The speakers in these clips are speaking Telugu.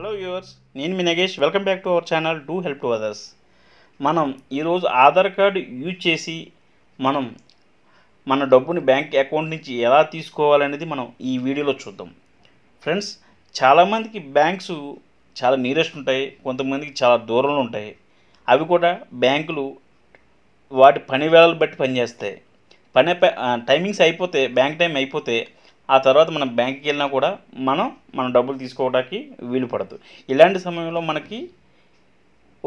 హలో వ్యూవర్స్ నేను మీ Nagesh welcome back to our channel do help to others మనం ఈరోజు ఆధార్ కార్డు యూజ్ చేసి మనం మన డబ్బుని బ్యాంక్ అకౌంట్ నుంచి ఎలా తీసుకోవాలనేది మనం ఈ వీడియోలో చూద్దాం ఫ్రెండ్స్ చాలామందికి బ్యాంక్స్ చాలా నీరెస్ట్ ఉంటాయి కొంతమందికి చాలా దూరంలో ఉంటాయి అవి కూడా బ్యాంకులు వాటి పని వేళలు బట్టి పనిచేస్తాయి పని టైమింగ్స్ అయిపోతే బ్యాంక్ టైం అయిపోతే ఆ తర్వాత మనం బ్యాంక్కి వెళ్ళినా కూడా మనం మన డబ్బులు తీసుకోవడానికి వీలు పడదు ఇలాంటి సమయంలో మనకి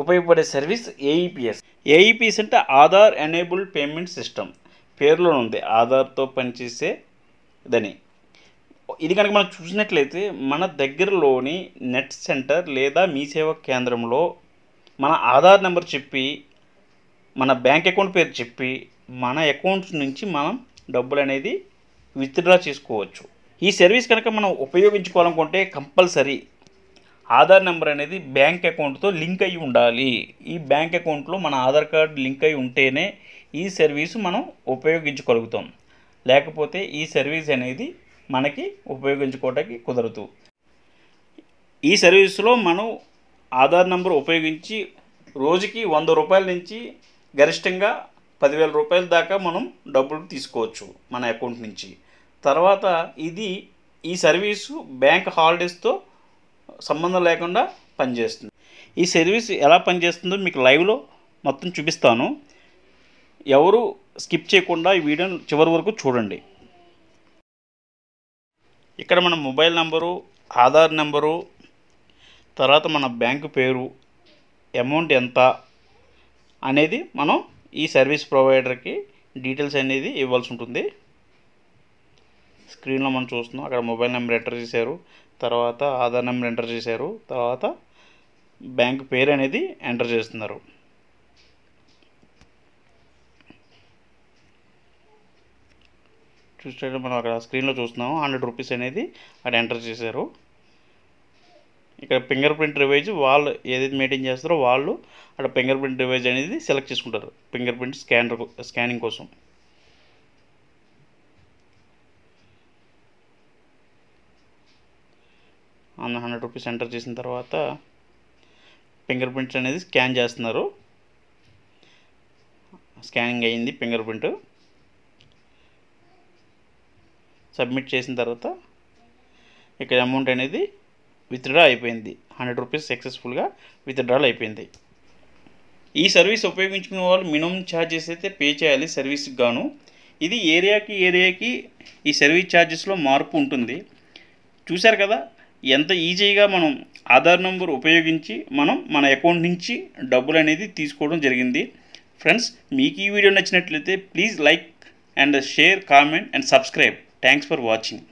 ఉపయోగపడే service AEPS AEPS e e అంటే ఆధార్ ఎనేబుల్డ్ పేమెంట్ సిస్టమ్ పేరులో ఉంది ఆధార్తో పనిచేసే దని ఇది కనుక మనం చూసినట్లయితే మన దగ్గరలోని నెట్ సెంటర్ లేదా మీ సేవా కేంద్రంలో మన ఆధార్ నెంబర్ చెప్పి మన బ్యాంక్ అకౌంట్ పేరు చెప్పి మన అకౌంట్స్ నుంచి మనం డబ్బులు అనేది విత్డ్రా చేసుకోవచ్చు ఈ సర్వీస్ కనుక మనం ఉపయోగించుకోవాలనుకుంటే కంపల్సరీ ఆధార్ నెంబర్ అనేది బ్యాంక్ అకౌంట్తో లింక్ అయి ఉండాలి ఈ బ్యాంక్ అకౌంట్లో మన ఆధార్ కార్డ్ లింక్ అయి ఉంటేనే ఈ సర్వీసు మనం ఉపయోగించగలుగుతాం లేకపోతే ఈ సర్వీస్ అనేది మనకి ఉపయోగించుకోవడానికి కుదరదు ఈ సర్వీసులో మనం ఆధార్ నెంబర్ ఉపయోగించి రోజుకి వంద రూపాయల నుంచి గరిష్టంగా పదివేల రూపాయల దాకా మనం డబ్బులు తీసుకోవచ్చు మన అకౌంట్ నుంచి తర్వాత ఇది ఈ సర్వీసు బ్యాంక్ హాలిడేస్తో సంబంధం లేకుండా పనిచేస్తుంది ఈ సర్వీస్ ఎలా పనిచేస్తుందో మీకు లైవ్లో మొత్తం చూపిస్తాను ఎవరు స్కిప్ చేయకుండా ఈ వీడియోను చివరి వరకు చూడండి ఇక్కడ మన మొబైల్ నెంబరు ఆధార్ నెంబరు తర్వాత మన బ్యాంకు పేరు అమౌంట్ ఎంత అనేది మనం ఈ సర్వీస్ ప్రొవైడర్కి డీటెయిల్స్ అనేది ఇవ్వాల్సి ఉంటుంది స్క్రీన్లో మనం చూస్తున్నాం అక్కడ మొబైల్ నెంబర్ ఎంటర్ చేశారు తర్వాత ఆధార్ నెంబర్ ఎంటర్ చేశారు తర్వాత బ్యాంక్ పేరు అనేది ఎంటర్ చేస్తున్నారు చూస్తే మనం అక్కడ స్క్రీన్లో చూస్తున్నాం హండ్రెడ్ రూపీస్ అనేది అక్కడ ఎంటర్ చేశారు ఇక్కడ ఫింగర్ ప్రింట్ రివైజ్ వాళ్ళు ఏదైతే మెయింటైన్ చేస్తారో వాళ్ళు అక్కడ ఫింగర్ ప్రింట్ రివైజ్ అనేది సెలెక్ట్ చేసుకుంటారు ఫింగర్ ప్రింట్ స్కానర్ స్కానింగ్ కోసం అన్న హండ్రెడ్ రూపీస్ ఎంటర్ చేసిన తర్వాత ఫింగర్ ప్రింట్స్ అనేది స్కాన్ చేస్తున్నారు స్కానింగ్ అయ్యింది ఫింగర్ ప్రింట్ సబ్మిట్ చేసిన తర్వాత ఇక్కడ అమౌంట్ అనేది విత్డ్రా అయిపోయింది హండ్రెడ్ రూపీస్ సక్సెస్ఫుల్గా విత్డ్రాల్ అయిపోయింది ఈ సర్వీస్ ఉపయోగించుకునే వాళ్ళు మినిమం ఛార్జెస్ అయితే పే చేయాలి సర్వీస్కి గాను ఇది ఏరియాకి ఏరియాకి ఈ సర్వీస్ ఛార్జెస్లో మార్పు ఉంటుంది చూశారు కదా ఎంత ఈజీగా మనం ఆధార్ నెంబర్ ఉపయోగించి మనం మన అకౌంట్ నుంచి డబ్బులు అనేది తీసుకోవడం జరిగింది ఫ్రెండ్స్ మీకు ఈ వీడియో నచ్చినట్లయితే please like and share comment and subscribe thanks for watching